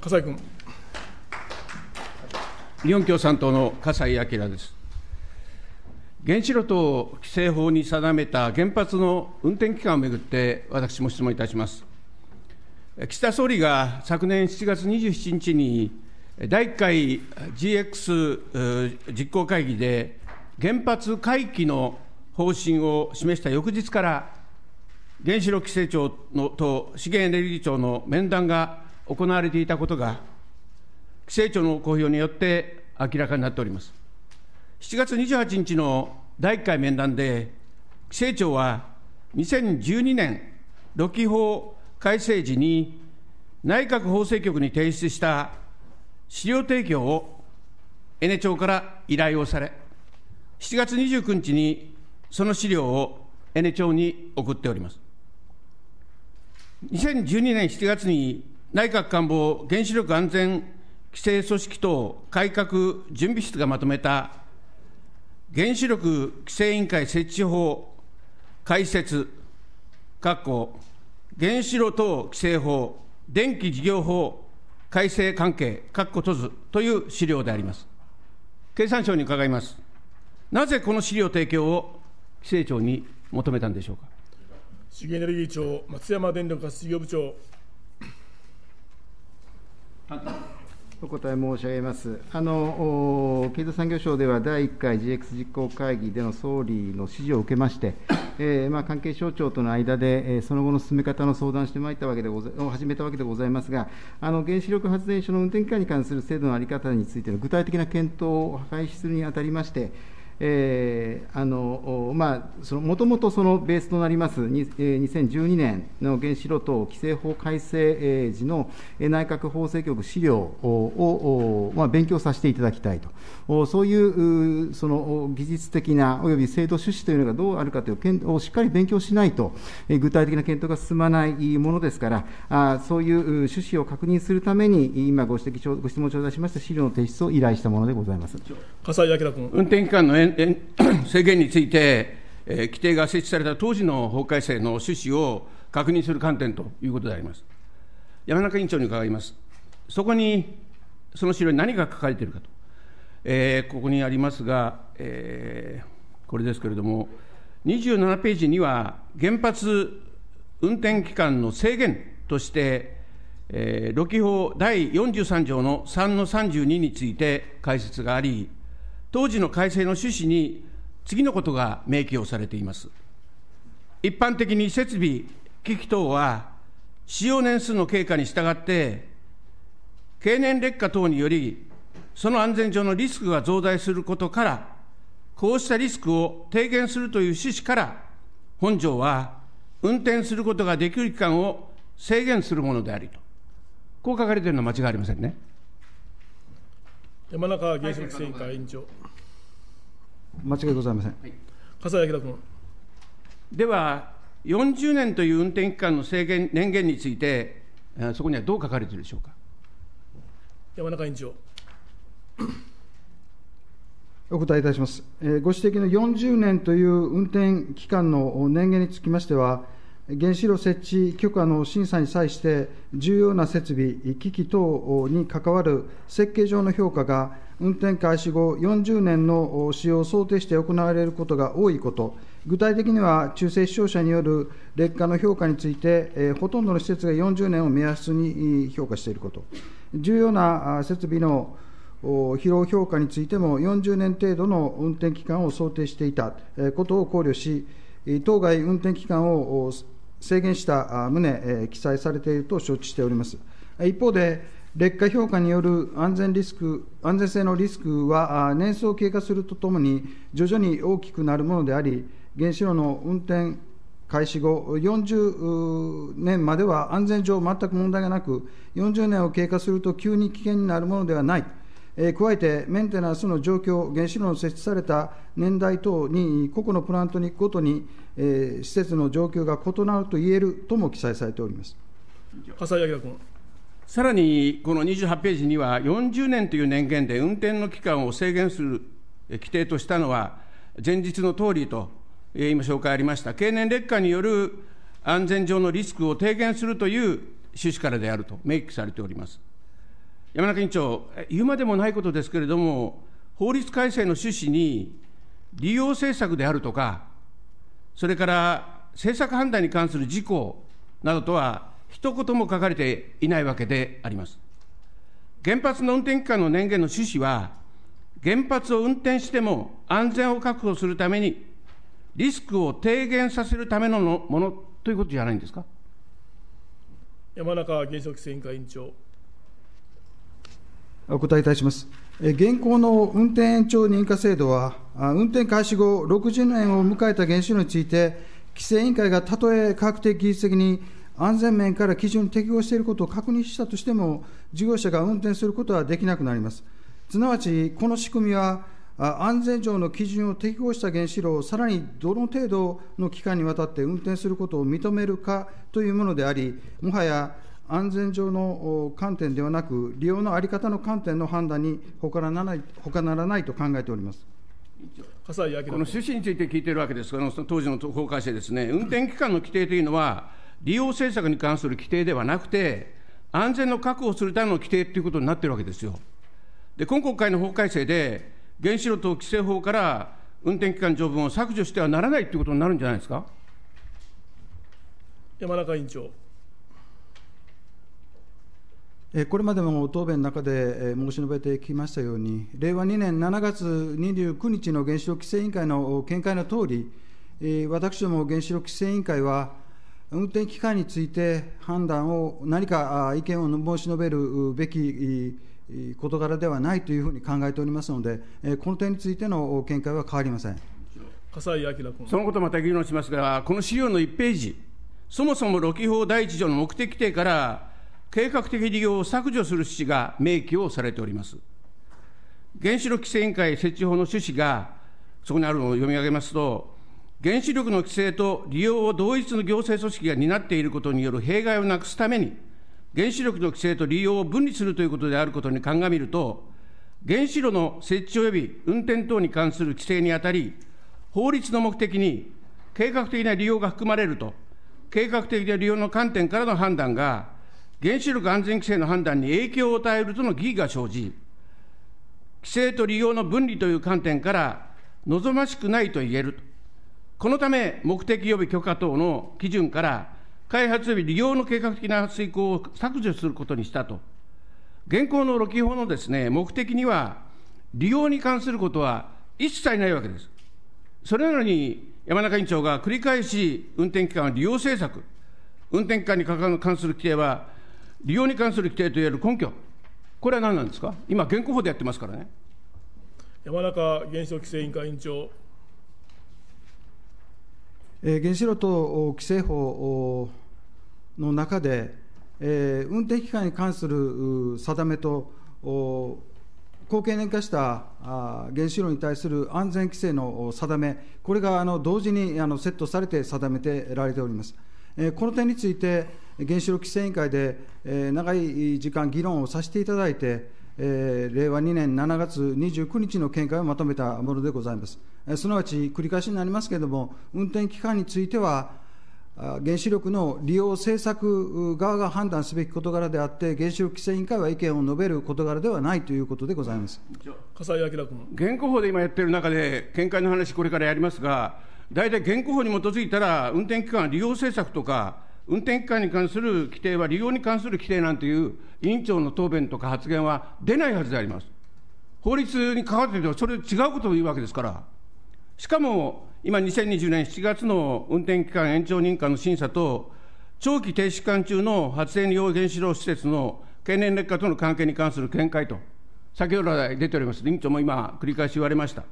笠井君。日本共産党の笠井明です。原子炉等規制法に定めた原発の運転期間をめぐって、私も質問いたします。岸田総理が昨年7月27日に、第1回 GX 実行会議で、原発回帰の方針を示した翌日から、原子炉規制庁のと資源エネルギー庁の面談が行われていたことが、規制庁の公表によって明らかになっております。7月28日の第1回面談で、規制庁は2012年、土器法改正時に内閣法制局に提出した資料提供をエネ庁から依頼をされ、7月29日にその資料をエネ庁に送っております。2012年7月に内閣官房原子力安全規制組織等改革準備室がまとめた原子力規制委員会設置法開設、括弧原子炉等規制法、電気事業法改正関係、括弧閉ずという資料であります。経産省に伺います。なぜこの資料提供を規制庁に求めたんでしょうか。資源エネルギー庁、松山電力発事業部長。お答え申し上げます。あの経済産業省では第1回 GX 実行会議での総理の指示を受けまして、えー、まあ、関係省庁との間で、えー、その後の進め方の相談してまいったわけでござを始めたわけでございますが、あの原子力発電所の運転期間に関する制度の在り方についての具体的な検討を開始するにあたりまして、えーあのまあ、そのもともとそのベースとなります2012年の原子炉等規制法改正時の内閣法制局資料を、まあ、勉強させていただきたいと、そういうその技術的なおよび制度趣旨というのがどうあるかというをしっかり勉強しないと、具体的な検討が進まないものですから、あそういう趣旨を確認するために、今ご指摘、ご質問頂戴しました資料の提出を依頼したものでございます。笠井明君運転期間の制限について、えー、規定が設置された当時の法改正の趣旨を確認する観点ということであります。山中委員長に伺います。そこに、その資料に何が書かれているかと、えー、ここにありますが、えー、これですけれども、27ページには、原発運転期間の制限として、えー、路法第43条の3の32について解説があり、当時の改正の趣旨に次のことが明記をされています。一般的に設備、機器等は使用年数の経過に従って、経年劣化等により、その安全上のリスクが増大することから、こうしたリスクを低減するという趣旨から、本条は運転することができる期間を制限するものでありと、こう書かれているのは間違いありませんね。山中原子力委員会委員長。間違いございません。はい、笠井明君。では、40年という運転期間の制限、年限について、そこにはどう書かれているでしょうか。山中委員長。お答えいたします。えご指摘の40年という運転期間の年限につきましては、原子炉設置許可の審査に際して、重要な設備、機器等に関わる設計上の評価が運転開始後40年の使用を想定して行われることが多いこと、具体的には中性死傷者による劣化の評価について、ほとんどの施設が40年を目安に評価していること、重要な設備の疲労評価についても40年程度の運転期間を想定していたことを考慮し、当該運転期間を制限した旨、記載されていると承知しております。一方で劣化評価による安全リスク安全性のリスクは、年数を経過するとともに、徐々に大きくなるものであり、原子炉の運転開始後、40年までは安全上全く問題がなく、40年を経過すると急に危険になるものではない。え加えてメンテナンスの状況、原子炉の設置された年代等に、個々のプラントにごとに、えー、施設の状況が異なると言えるとも記載されております。笠井明君さらにこの28ページには、40年という年限で運転の期間を制限する規定としたのは、前日の通りと、今、紹介ありました、経年劣化による安全上のリスクを低減するという趣旨からであると明記されております。山中委員長、言うまでもないことですけれども、法律改正の趣旨に、利用政策であるとか、それから政策判断に関する事項などとは一言も書かれていないわけであります。原発の運転期間の年限の趣旨は、原発を運転しても安全を確保するために、リスクを低減させるためのものということじゃないんですか。山中原子力規制委員会委員長。お答えいたします。現行の運転延長認可制度は、運転開始後60年を迎えた原子炉について、規制委員会がたとえ科学的技術的に安全面から基準に適合していることを確認したとしても、事業者が運転することはできなくなります。すなわち、この仕組みは、安全上の基準を適合した原子炉をさらにどの程度の期間にわたって運転することを認めるかというものであり、もはや安全上の観点ではなく、利用の在り方の観点の判断に他ならない他ならないと考えております。この趣旨について聞いているわけですが、その当時の法改正ですね、運転期間の規定というのは、利用政策に関する規定ではなくて、安全の確保するための規定ということになってるわけですよ。で、今国会の法改正で、原子炉等規制法から運転期間条文を削除してはならないということになるんじゃないですか。山中委員長。これまでも答弁の中で申し述べてきましたように、令和2年7月29日の原子力規制委員会の見解のとおり、私ども原子力規制委員会は、運転期間について判断を、何か意見を申し述べるべき事柄ではないというふうに考えておりますので、この点についての見解は変わりません笠井明君そのことまた議論しますが、この資料の1ページ、そもそもロキ法第1条の目的定から、計画的利用を削除する趣旨が明記をされております。原子力規制委員会設置法の趣旨が、そこにあるのを読み上げますと、原子力の規制と利用を同一の行政組織が担っていることによる弊害をなくすために、原子力の規制と利用を分離するということであることに鑑みると、原子炉の設置及び運転等に関する規制にあたり、法律の目的に計画的な利用が含まれると、計画的な利用の観点からの判断が、原子力安全規制の判断に影響を与えるとの疑義が生じ、規制と利用の分離という観点から、望ましくないと言えると。このため、目的及び許可等の基準から、開発及び利用の計画的な遂行を削除することにしたと。現行の6基法のですね、目的には、利用に関することは一切ないわけです。それなのに、山中委員長が繰り返し運転期間は利用政策、運転期間に関する規定は、利用に関する規定といえる根拠、これは何なんですか、今、現行法でやってますからね。山中原子力規制委員会委員長。原子炉等規制法の中で、運転期間に関する定めと、高経年化した原子炉に対する安全規制の定め、これが同時にセットされて定めてられております。この点について、原子力規制委員会で長い時間、議論をさせていただいて、えー、令和2年7月29日の見解をまとめたものでございます。えー、すなわち繰り返しになりますけれども、運転期間については、原子力の利用政策側が判断すべき事柄であって、原子力規制委員会は意見を述べる事柄ではないということでございます笠井明君。現行法で今やってる中で、見解の話、これからやりますが、大体現行法に基づいたら、運転期間は利用政策とか、運転期間に関する規定は利用に関する規定なんていう委員長の答弁とか発言は出ないはずであります。法律に関わっていては、それ違うことを言うわけですから。しかも、今2020年7月の運転期間延長認可の審査と、長期停止期間中の発電利用原子炉施設の経年劣化との関係に関する見解と、先ほど来出ております、委員長も今、繰り返し言われました。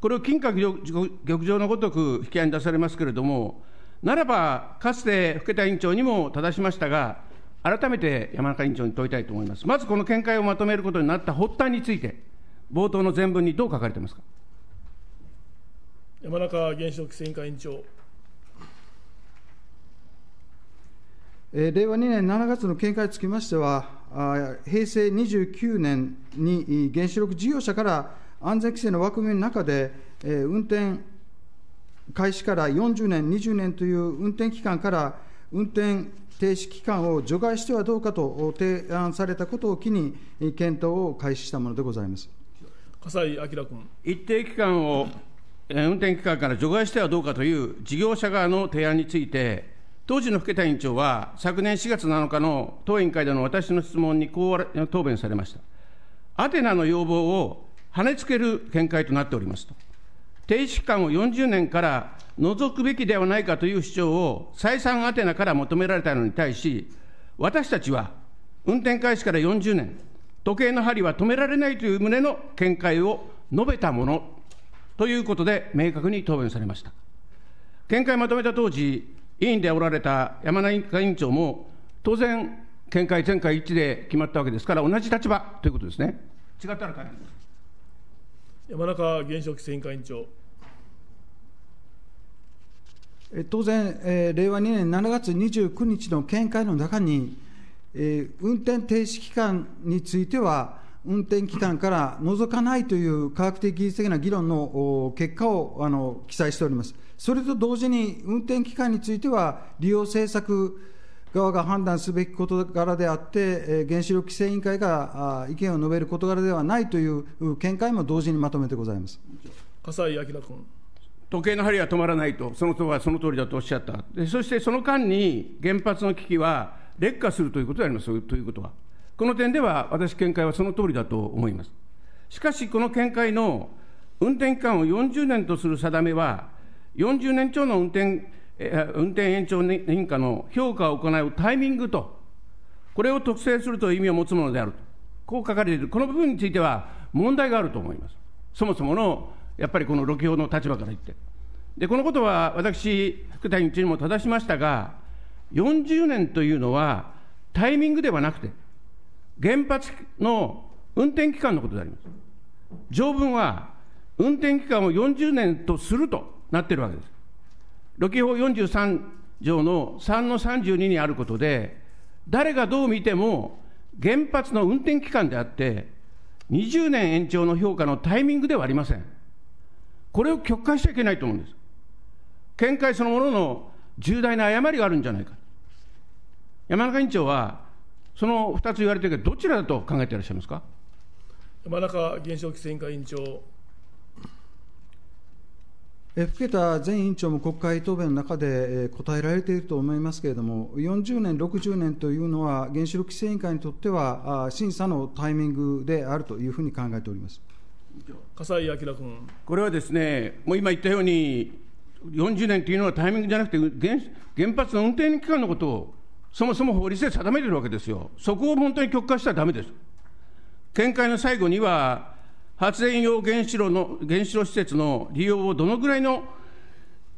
これを金閣玉場のごとく引き合いに出されますけれども、ならば、かつて更田委員長にもただしましたが、改めて山中委員長に問いたいと思います。まずこの見解をまとめることになった発端について、冒頭の全文にどう書かれてますか。山中原子力規制委員会委員長。令和2年7月の見解につきましては、平成29年に原子力事業者から安全規制の枠組みの中で、運転開始から40年、20年という運転期間から運転停止期間を除外してはどうかと提案されたことを機に、検討を開始したものでございます笠井明君。一定期間を運転期間から除外してはどうかという事業者側の提案について、当時の更田委員長は、昨年4月7日の当委員会での私の質問にこう答弁されました。アテナの要望を跳ねつける見解となっておりますと。停止期間を40年から除くべきではないかという主張を再三アテナから求められたのに対し、私たちは運転開始から40年、時計の針は止められないという旨の見解を述べたものということで、明確に答弁されました。見解まとめた当時、委員でおられた山中委員長も、当然、見解全会一致で決まったわけですから、同じ立場ということですね。違ったら大変です。山中原子力規制委員会委員長。当然、令和2年7月29日の見解の中に、運転停止期間については、運転期間から除かないという科学的技術的な議論の結果をあの記載しております。それと同時に、運転期間については、利用政策側が判断すべき事柄であって、原子力規制委員会が意見を述べる事柄ではないという見解も同時にまとめてございます。笠井明君。時計の針は止まらないと、そのとはその通りだとおっしゃったで、そしてその間に原発の危機は劣化するということであります、ということは、この点では私、見解はその通りだと思います。しかし、この見解の運転期間を40年とする定めは、40年超の運転運転延長認可の評価を行うタイミングと、これを特性するという意味を持つものであると、こう書かれている、この部分については問題があると思います。そもそものやっぱりこの6票の立場から言って。で、このことは私、副大臣にも正しましたが、40年というのは、タイミングではなくて、原発の運転期間のことであります。条文は、運転期間を40年とするとなっているわけです。ロキ法43条の3の32にあることで、誰がどう見ても、原発の運転期間であって、20年延長の評価のタイミングではありません。これを曲解しちゃいけないと思うんです。見解そのものの重大な誤りがあるんじゃないか。山中委員長は、その2つ言われてるけど、どちらだと考えていらっしゃいますか山中原子力規制委員会委員長。福田前委員長も国会答弁の中で、答えられていると思いますけれども、40年、60年というのは、原子力規制委員会にとっては、審査のタイミングであるというふうに考えております。笠井明君。これはですね、もう今言ったように、40年というのはタイミングじゃなくて原、原発の運転期間のことを、そもそも法律で定めてるわけですよ。そこを本当に極化したらだめです。見解の最後には、発電用原子炉の原子炉施設の利用をどのぐらいの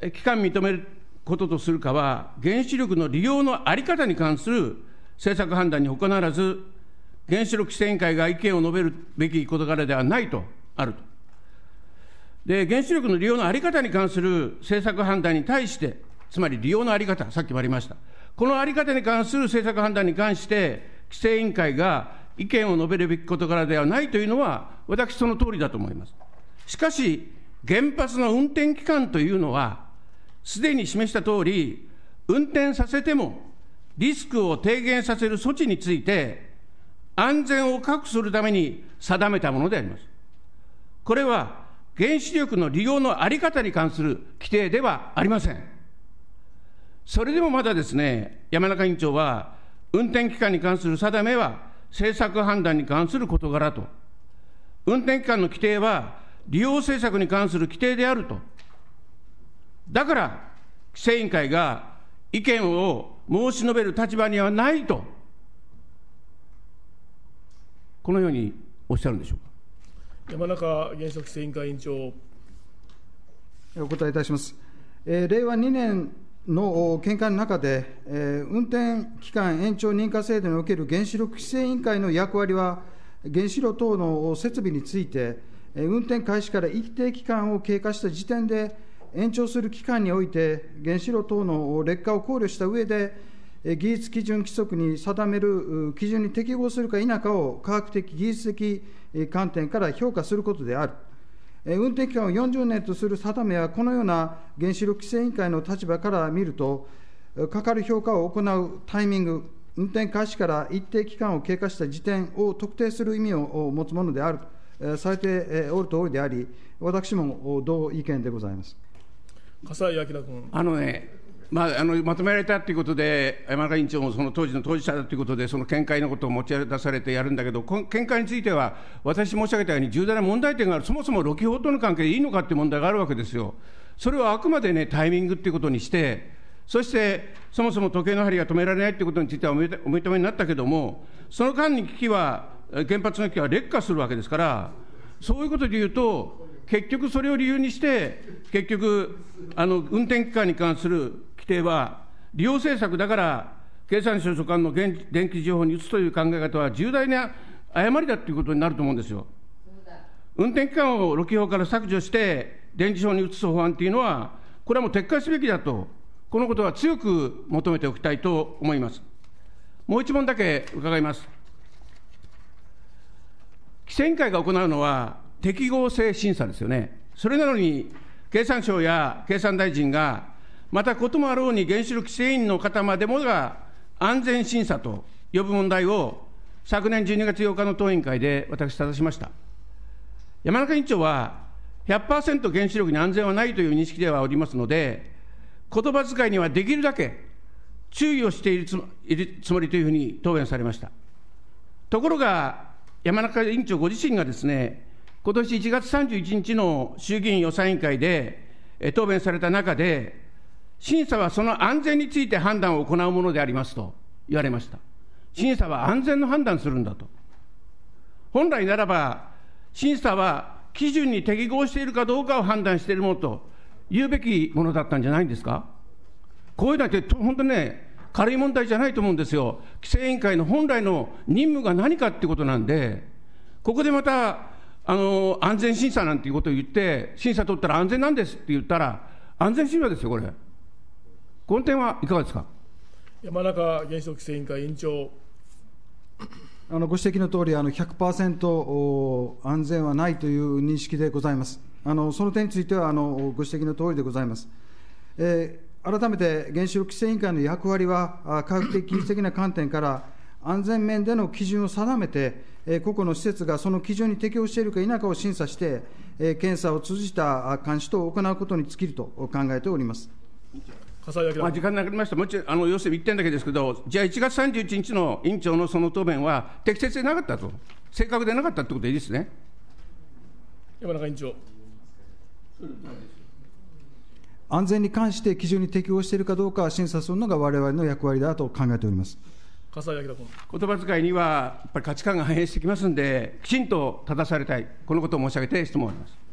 期間認めることとするかは、原子力の利用の在り方に関する政策判断にほかならず、原子力規制委員会が意見を述べるべき事柄ではないとあると。で、原子力の利用の在り方に関する政策判断に対して、つまり利用の在り方、さっきもありました。この在り方に関する政策判断に関して、規制委員会が意見を述べるべき事柄ではないというのは、私、その通りだと思います。しかし、原発の運転期間というのは、すでに示したとおり、運転させてもリスクを低減させる措置について、安全を確保するために定めたものであります。これは原子力の利用の在り方に関する規定ではありません。それでもまだですね、山中委員長は、運転期間に関する定めは、政策判断に関する事柄と、運転期間の規定は、利用政策に関する規定であると。だから、規制委員会が意見を申し述べる立場にはないと、このようにおっしゃるんでしょうか。山中子力規制委員会委員長。お答えいたします。えー、令和2年の見解の中で、えー、運転期間延長認可制度における原子力規制委員会の役割は、原子炉等の設備について、え運転開始から一定期間を経過した時点で、延長する期間において、原子炉等の劣化を考慮した上で、技術基準規則に定める基準に適合するか否かを科学的、技術的観点から評価することである。運転期間を40年とする定めは、このような原子力規制委員会の立場から見ると、かかる評価を行うタイミング、運転開始から一定期間を経過した時点を特定する意味を持つものであるとされておるとおりであり、私も同意見でございます。笠井明君あのねまあ、あのまとめられたということで、山中委員長もその当時の当事者だということで、その見解のことを持ち出されてやるんだけど、こ見解については、私申し上げたように重大な問題点がある、そもそもロキ法との関係でいいのかっていう問題があるわけですよ。それはあくまでね、タイミングっていうことにして、そしてそもそも時計の針が止められないということについてはお認めになったけども、その間に危機は、原発の危機は劣化するわけですから、そういうことでいうと、結局それを理由にして、結局、あの運転期間に関する規定は、利用政策だから、経産省所管の電気事情報に移すという考え方は、重大な誤りだということになると思うんですよ。運転期間を6基法から削除して、電磁法に移す法案というのは、これはもう撤回すべきだと、このことは強く求めておきたいと思います。もう一問だけ伺います。規制委員会が行うのは、適合性審査ですよね。それなのに、経産省や経産大臣がまたこともあろうに原子力規制委員の方までもが安全審査と呼ぶ問題を昨年12月8日の党委員会で私、正しました。山中委員長は、100%原子力に安全はないという認識ではおりますので、言葉遣いにはできるだけ注意をしているつつもりというふうに答弁されました。ところが、山中委員長ご自身がですね、今年1月31日の衆議院予算委員会で答弁された中で、審査はその安全について判断を行うものでありますと言われました。審査は安全の判断するんだと。本来ならば、審査は基準に適合しているかどうかを判断しているものと言うべきものだったんじゃないんですか。こういうのって本当ね、軽い問題じゃないと思うんですよ。規制委員会の本来の任務が何かってことなんで、ここでまた、あの、安全審査なんていうことを言って、審査取ったら安全なんですって言ったら、安全審査ですよ、これ。この点はいかがですか山中原子力規制委員会委員長。あのご指摘のとおり、あの100%安全はないという認識でございます。あのその点についてはあのご指摘のとおりでございます。えー、改めて原子力規制委員会の役割は、科学的、技術的な観点から、安全面での基準を定めて、えー、個々の施設がその基準に適応しているか否かを審査して、えー、検査を通じた監視等を行うことに尽きると考えております。まあ、時間なくなりました、もちあの要するに1点だけですけど、じゃあ1月31日の委員長のその答弁は、適切でなかったと、正確でなかったってことでいいですね。山中委員長安全に関して基準に適応しているかどうか審査するのがわれわれの役割だと考えております笠井明君言葉遣いにはやっぱり価値観が反映してきますんで、きちんと正されたい、このことを申し上げて質問を終わります。